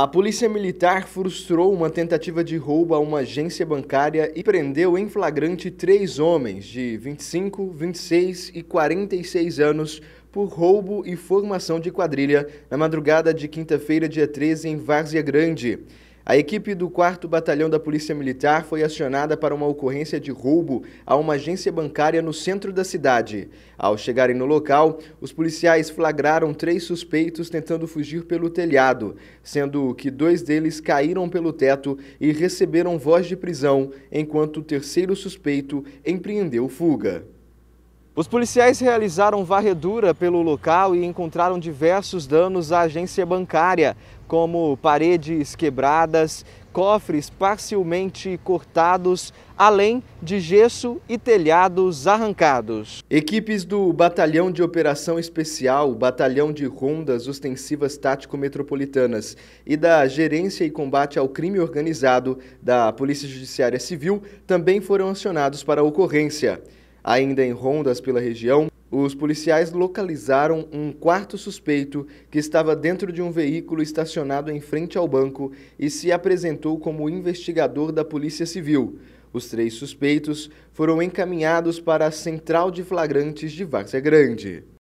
A polícia militar frustrou uma tentativa de roubo a uma agência bancária e prendeu em flagrante três homens de 25, 26 e 46 anos por roubo e formação de quadrilha na madrugada de quinta-feira, dia 13, em Várzea Grande. A equipe do 4 Batalhão da Polícia Militar foi acionada para uma ocorrência de roubo a uma agência bancária no centro da cidade. Ao chegarem no local, os policiais flagraram três suspeitos tentando fugir pelo telhado, sendo que dois deles caíram pelo teto e receberam voz de prisão, enquanto o terceiro suspeito empreendeu fuga. Os policiais realizaram varredura pelo local e encontraram diversos danos à agência bancária como paredes quebradas, cofres parcialmente cortados, além de gesso e telhados arrancados. Equipes do Batalhão de Operação Especial, Batalhão de Rondas Ostensivas Tático-Metropolitanas e da Gerência e Combate ao Crime Organizado da Polícia Judiciária Civil também foram acionados para a ocorrência. Ainda em rondas pela região, os policiais localizaram um quarto suspeito que estava dentro de um veículo estacionado em frente ao banco e se apresentou como investigador da Polícia Civil. Os três suspeitos foram encaminhados para a Central de Flagrantes de Várzea Grande.